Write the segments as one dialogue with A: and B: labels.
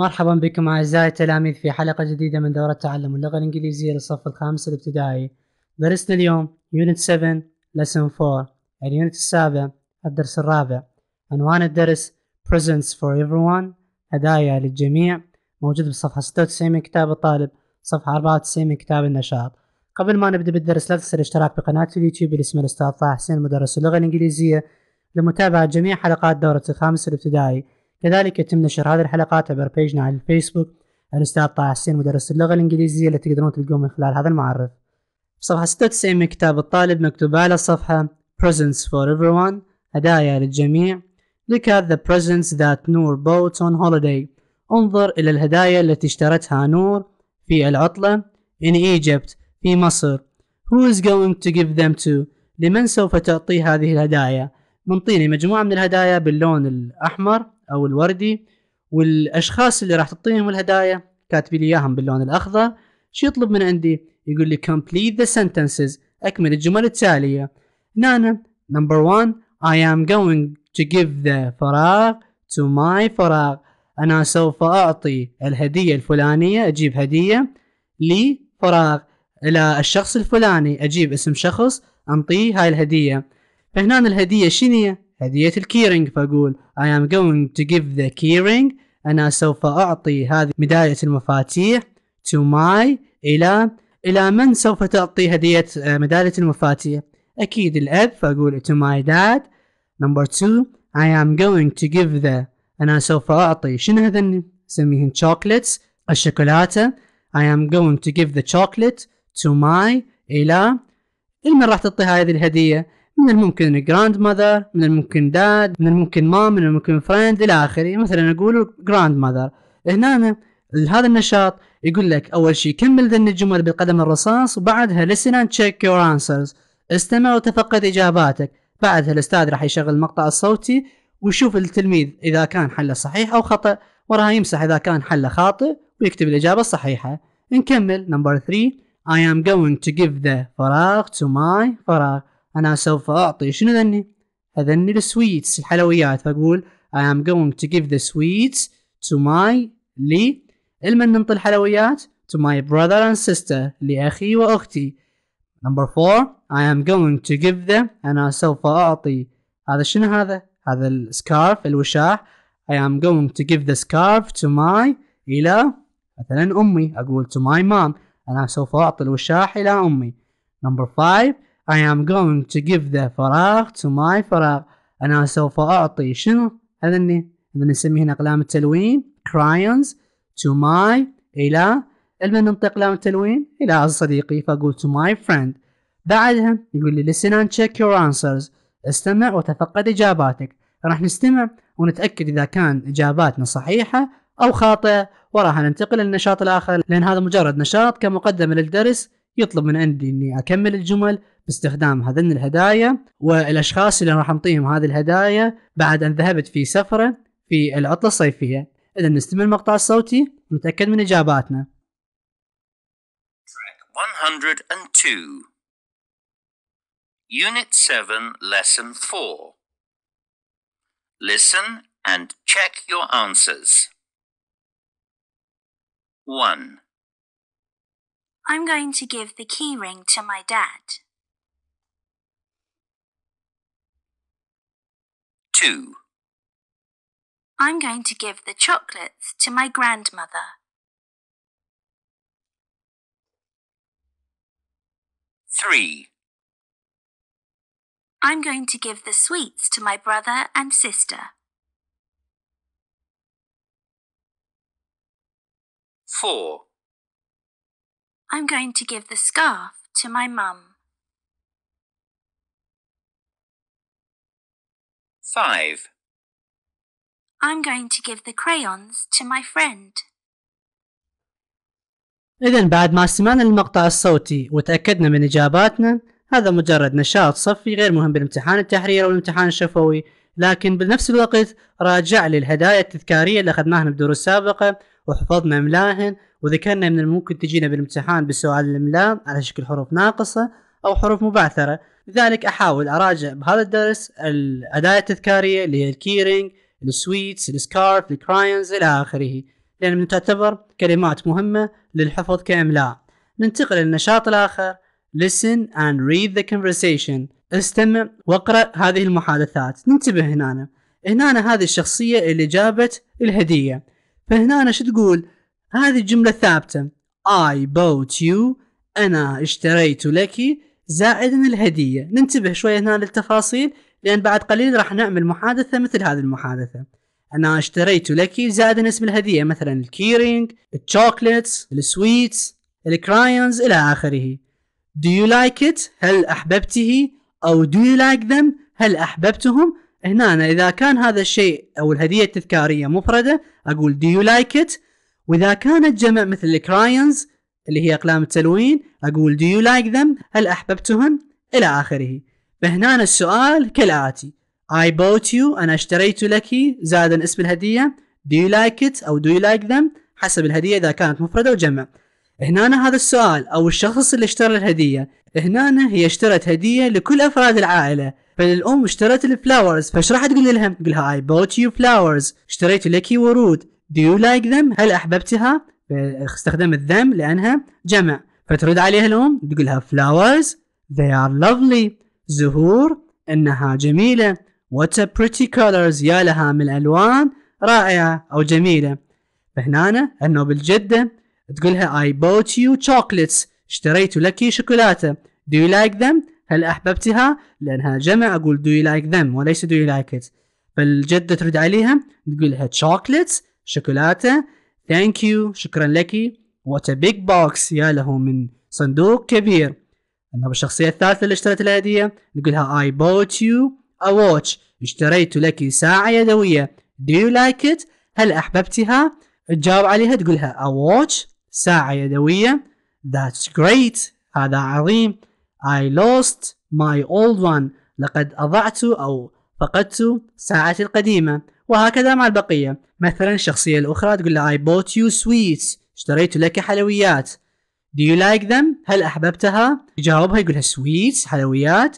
A: مرحبا بكم أعزائي التلاميذ في حلقة جديدة من دورة تعلم اللغة الإنجليزية للصف الخامس الابتدائي درسنا اليوم يونت 7 لسن 4 اليونت السابع الدرس الرابع عنوان الدرس presents for everyone هدايا للجميع موجود بصفحة 96 من كتاب الطالب صفحة 94 من كتاب النشاط قبل ما نبدأ بالدرس لا تنسى الاشتراك بقناة اليوتيوب باسم الأستاذ طه حسين مدرس اللغة الإنجليزية لمتابعة جميع حلقات دورة الخامس الابتدائي كذلك يتم نشر هذه الحلقات عبر بيجنا على الفيسبوك الأستاذ طه حسين مدرس اللغة الإنجليزية اللي تقدرون تلقوه من خلال هذا المعرف صفحة 96 من كتاب الطالب مكتوب على الصفحة Presents for everyone هدايا للجميع Look at the presents that Noor bought on holiday انظر إلى الهدايا التي اشترتها نور في العطلة in Egypt في مصر Who is going to give them to لمن سوف تعطي هذه الهدايا منطيني مجموعه من الهدايا باللون الاحمر او الوردي والاشخاص اللي راح تعطيهم الهدايا كاتبي لي اياهم باللون الاخضر شو يطلب من عندي يقول لي complete the sentences اكمل الجمل التاليه نانا نمبر one I am going to give the فراغ to my فراغ انا سوف اعطي الهديه الفلانيه اجيب هديه لفراغ الى الشخص الفلاني اجيب اسم شخص انطيه هاي الهديه فهنا الهديه شنية هديه الكيرينج فاقول I am going to give the keyring انا سوف اعطي هذه مدايه المفاتيح to my الى الى من سوف تعطي هديه آه، مدايه المفاتيح اكيد الاب فاقول to my dad number two I am going to give the انا سوف اعطي شنو هذا نسميهن chocolates الشوكولاته I am going to give the chocolate to my إلى لمن راح تعطي هذه الهدية من الممكن جراند ماذر من الممكن داد من الممكن مام من الممكن فريند الى اخره مثلا اقول جراند ماذر هنا هذا النشاط يقول لك اول شيء كمل ذن الجمل بقدم الرصاص وبعدها listen and check your answers استمع وتفقد اجاباتك بعدها الاستاذ راح يشغل المقطع الصوتي ويشوف التلميذ اذا كان حله صحيح او خطا وراح يمسح اذا كان حله خاطئ ويكتب الاجابه الصحيحه نكمل نمبر 3 I am going to give the فراغ to my فراغ أنا سوف أعطي شنو ذني؟ أذني السويتس الحلويات فأقول I am going to give the sweets to my لي المن ننطي الحلويات to my brother and sister لأخي وأختي number four I am going to give them أنا سوف أعطي هذا شنو هذا؟ هذا السكارف الوشاح I am going to give the scarf to my إلى مثلا أمي أقول to my mom أنا سوف أعطي الوشاح إلى أمي number five I am going to give the فراغ to my فراغ أنا سوف أعطي شنو هذا اللي هذا نسميه هنا أقلام التلوين crayons to my إلى لما ننطق أقلام التلوين إلى صديقي فأقول to my friend بعدها يقول لي listen and check your answers استمع وتفقد إجاباتك راح نستمع ونتأكد إذا كان إجاباتنا صحيحة أو خاطئة وراح ننتقل للنشاط الآخر لأن هذا مجرد نشاط كمقدمة للدرس يطلب من عندي اني اكمل الجمل باستخدام هذين الهدايا والاشخاص اللي راح نعطيهم هذه الهدايا بعد ان ذهبت في سفره في العطله الصيفيه اذا نستمع المقطع الصوتي ونتاكد من اجاباتنا 102 Unit 7 Lesson 4 Listen and check your answers 1 I'm going to give the keyring to my dad. 2. I'm going to give the chocolates to my grandmother. 3. I'm going to give the sweets to my brother and sister. 4. I'm going to give the scarf to my mum. 5. I'm going to give the crayons to my friend. إذا بعد ما سمعنا المقطع الصوتي وتأكدنا من إجاباتنا هذا مجرد نشاط صفي غير مهم بالامتحان التحريري أو الامتحان الشفوي لكن بنفس الوقت راجع للهدايا التذكارية اللي أخذناها الدروس السابقة وحفظنا ملاهن واذا كان من الممكن تجينا بالامتحان بسؤال الاملاء على شكل حروف ناقصه او حروف مبعثره لذلك احاول اراجع بهذا الدرس الاداه التذكاريه اللي هي الكيرينج السويتس السكارف الكراينز الى اخره لان تعتبر كلمات مهمه للحفظ كاملاء ننتقل للنشاط الاخر listen and read the conversation استمع واقرا هذه المحادثات ننتبه هنا هنا هذه الشخصيه اللي جابت الهديه فهنا شو تقول هذه الجملة ثابتة I bought you أنا اشتريت لك زائدا الهدية ننتبه شوية هنا للتفاصيل لأن بعد قليل راح نعمل محادثة مثل هذه المحادثة أنا اشتريت لك زائدا اسم الهدية مثلا الكيرينج الشوكليتس السويتس الكرايونز إلى آخره Do you like it؟ هل أحببته؟ أو do you like them؟ هل أحببتهم؟ هنا أنا إذا كان هذا الشيء أو الهدية التذكارية مفردة أقول do you like it؟ واذا كانت جمع مثل الكرايونز اللي هي اقلام التلوين اقول do you like them هل احببتهن الى اخره فهنا السؤال كالاتي I bought you أنا اشتريت لك زادا اسم الهدية Do you like it أو do you like them حسب الهدية إذا كانت مفردة وجمع هنا هذا السؤال أو الشخص اللي اشترى الهدية هنا هي اشترت هدية لكل أفراد العائلة فالأم اشترت الفلاورز فايش راح تقول لها تقول لها I bought you flowers اشتريت لك ورود Do you like them؟ هل أحببتها؟ استخدمت them لأنها جمع فترد عليها الأم تقول لها flowers they are lovely زهور إنها جميلة what a pretty colors يا لها من الألوان رائعة أو جميلة فهنا أنه بالجدة تقول لها I bought you chocolates اشتريت لك شوكولاتة Do you like them؟ هل أحببتها؟ لأنها جمع أقول do you like them وليس do you like it فالجدة ترد عليها تقول لها chocolates شوكولاتة ثانك يو شكرا لك وات بيج بوكس يا له من صندوق كبير أما بالشخصية الثالثة اللي اشترت لها هدية نقولها I bought you a watch اشتريت لك ساعة يدوية Do you like it؟ هل أحببتها؟ تجاوب عليها تقولها a watch ساعة يدوية That's great هذا عظيم I lost my old one لقد أضعت أو فقدت ساعتي القديمة وهكذا مع البقية مثلا الشخصية الأخرى تقول له I bought you sweets اشتريت لك حلويات Do you like them؟ هل أحببتها؟ يجاوبها يقول لها sweets حلويات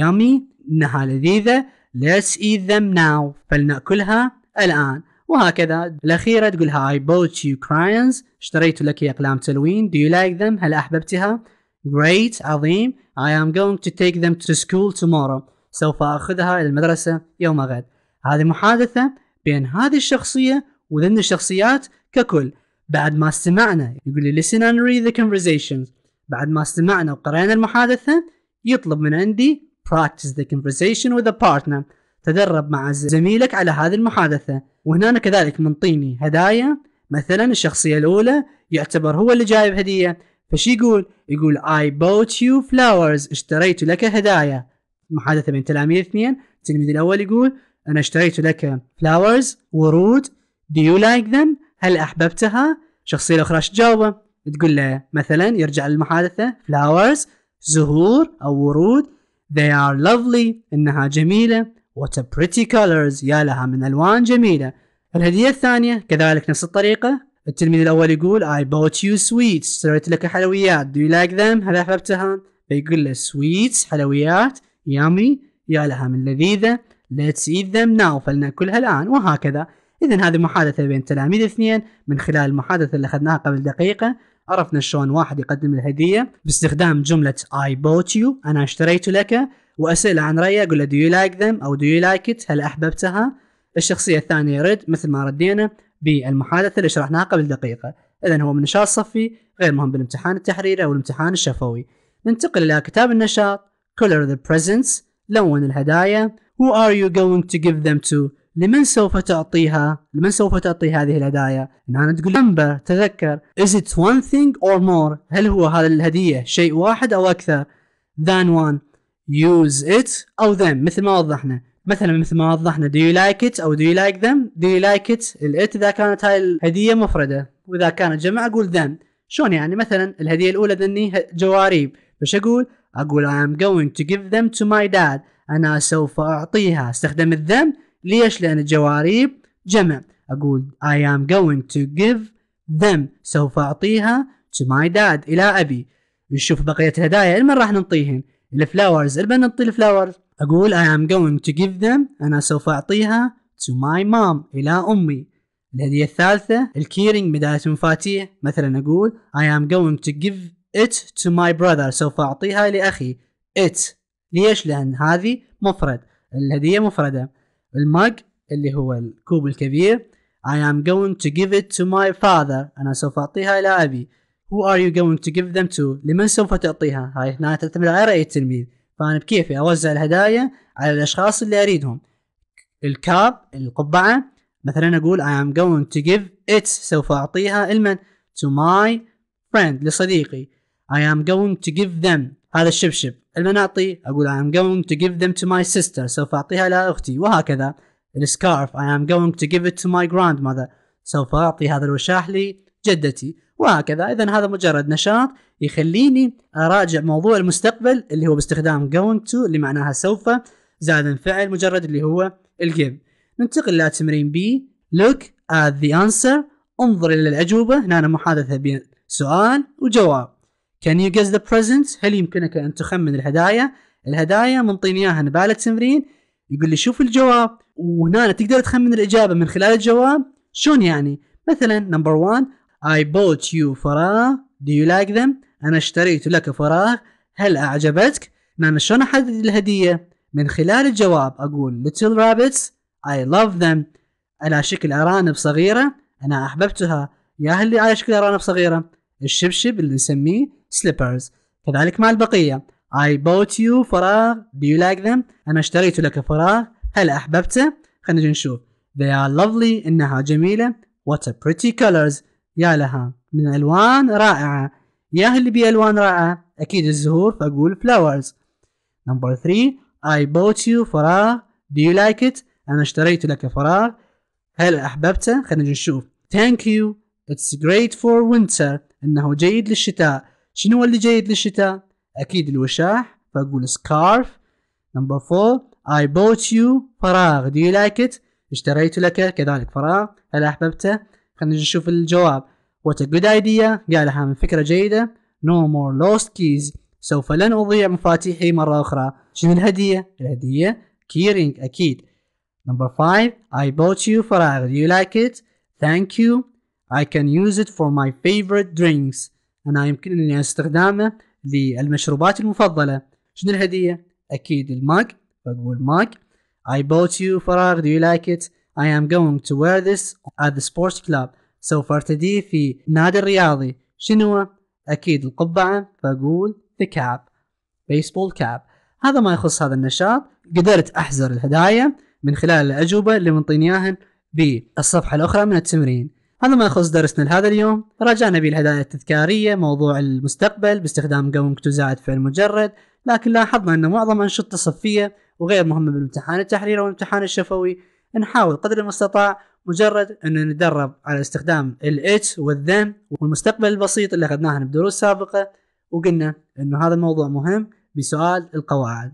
A: yummy إنها لذيذة let's eat them now فلنأكلها الآن وهكذا الأخيرة تقولها I bought you crayons اشتريت لك أقلام تلوين Do you like them؟ هل أحببتها؟ Great عظيم I am going to take them to school tomorrow سوف أخذها إلى المدرسة يوم غد هذه محادثة بين هذه الشخصية وذن الشخصيات ككل بعد ما استمعنا يقول لي listen and read the conversations بعد ما استمعنا وقرأنا المحادثة يطلب من عندي practice the conversation with a partner تدرب مع زميلك على هذه المحادثة وهنا كذلك منطيني هدايا مثلا الشخصية الأولى يعتبر هو اللي جايب هدية فش يقول يقول I bought you flowers اشتريت لك هدايا محادثة بين تلاميذ اثنين التلميذ الأول يقول انا اشتريت لك فلاورز ورود Do you like them؟ هل أحببتها؟ الشخصية الأخرى تجاوبه تقول له مثلا يرجع للمحادثة flowers زهور أو ورود they are lovely إنها جميلة what a pretty colors يا لها من ألوان جميلة الهدية الثانية كذلك نفس الطريقة التلميذ الأول يقول I bought you sweets اشتريت لك حلويات do you like them هل أحببتها؟ فيقول له sweets حلويات يامي يا لها من لذيذة Let's eat them now فلنأكلها الآن وهكذا إذا هذه محادثة بين تلاميذ اثنين من خلال المحادثة اللي أخذناها قبل دقيقة عرفنا شلون واحد يقدم الهدية باستخدام جملة I bought you أنا اشتريت لك وأسئلة عن رأيه أقول له do you like them أو do you like it هل أحببتها الشخصية الثانية يرد مثل ما ردينا بالمحادثة اللي شرحناها قبل دقيقة إذا هو من نشاط صفي غير مهم بالامتحان التحريري أو الامتحان الشفوي ننتقل إلى كتاب النشاط color the presents لون الهدايا Who are you going to give them to لمن سوف تعطيها لمن سوف تعطي هذه الهدايا أنا تقول remember تذكر is it one thing or more هل هو هذا الهدية شيء واحد أو أكثر than one use it أو them مثل ما وضحنا مثلا مثل ما وضحنا do you like it أو do you like them do you like it الات إذا كانت هاي الهدية مفردة وإذا كانت جمع أقول them شلون يعني مثلا الهدية الأولى ذني جواريب فش أقول أقول I am going to give them to my dad أنا سوف أعطيها استخدم الذم ليش لأن الجواريب جمع أقول I am going to give them سوف أعطيها to my dad إلى أبي نشوف بقية الهدايا لمن راح نعطيهن الفلاورز لمن نعطي الفلاورز أقول I am going to give them أنا سوف أعطيها to my mom إلى أمي الهدية الثالثة الكيرينج بداية مفاتيح مثلا أقول I am going to give it to my brother سوف أعطيها لأخي it ليش؟ لان هذه مفرد الهديه مفرده المج اللي هو الكوب الكبير I am going to give it to my father أنا سوف أعطيها إلى أبي Who are you going to give them to لمن سوف تعطيها هاي هنا تعتمد على رأي التلميذ فأنا بكيفي أوزع الهدايا على الأشخاص اللي أريدهم الكاب القبعة مثلا أقول I am going to give it سوف أعطيها لمن to my friend لصديقي I am going to give them هذا الشبشب المناطي اقول I am going to give them to my sister سوف اعطيها لاختي وهكذا السكارف I am going to give it to my grandmother سوف اعطي هذا الوشاح لجدتي وهكذا اذا هذا مجرد نشاط يخليني اراجع موضوع المستقبل اللي هو باستخدام going to اللي معناها سوف زائد فعل مجرد اللي هو الجيم ننتقل الى تمرين بي look at the answer انظر الى الاجوبه هنا محادثه بين سؤال وجواب Can you guess the presents؟ هل يمكنك أن تخمن الهدايا؟ الهدايا منطين إياها نبالة تمرين يقول لي شوف الجواب وهنا تقدر تخمن الإجابة من خلال الجواب شلون يعني؟ مثلا نمبر 1 I bought you فراغ Do you like them؟ أنا اشتريت لك فراغ هل أعجبتك؟ أنا نعم، شلون أحدد الهدية؟ من خلال الجواب أقول little rabbits I love them على شكل أرانب صغيرة أنا أحببتها يا هل على شكل أرانب صغيرة الشبشب اللي نسميه سليبرز كذلك مع البقية I bought you فراغ do you like them أنا اشتريت لك فراغ هل أحببته خلينا نشوف they are lovely إنها جميلة what a pretty colors يا لها من ألوان رائعة يا اللي بألوان رائعة أكيد الزهور فأقول flowers number three I bought you فراغ do you like it أنا اشتريت لك فراغ هل أحببته خلينا نشوف thank you it's great for winter انه جيد للشتاء شنو اللي جيد للشتاء اكيد الوشاح فاقول سكارف نمبر 4 I bought you فراغ do you like it اشتريت لك كذلك فراغ هل احببته خلينا نشوف الجواب what a good idea قالها من فكرة جيدة no more lost keys سوف لن أضيع مفاتيحي مرة أخرى شنو الهدية الهدية كيرينج أكيد number 5 I bought you فراغ do you like it thank you I can use it for my favorite drinks أنا يمكنني استخدامه للمشروبات المفضلة شنو الهدية؟ أكيد الماك. فأقول ماك. I bought you فراغ. do you like it? I am going to wear this at the sports club سوف ارتديه في نادي الرياضي شنو؟ أكيد القبعة فأقول the cap baseball cap هذا ما يخص هذا النشاط قدرت أحزر الهدايا من خلال الأجوبة اللي منطيني إياها بالصفحة الأخرى من التمرين هذا ما يخص درسنا لهذا اليوم راجعنا به الهدايا التذكارية موضوع المستقبل باستخدام قومك زائد فعل مجرد لكن لاحظنا أن معظم أنشطة صفية وغير مهمة بالامتحان التحرير والامتحان الشفوي نحاول قدر المستطاع مجرد أن نتدرب على استخدام الإتش والذن والمستقبل البسيط اللي اخذناه بدروس سابقة وقلنا أنه هذا الموضوع مهم بسؤال القواعد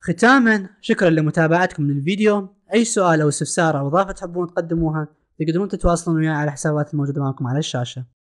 A: ختاما شكرا لمتابعتكم للفيديو أي سؤال أو استفسار أو إضافة تحبون تقدموها تقدرون تتواصلون وياي على الحسابات الموجوده معكم على الشاشه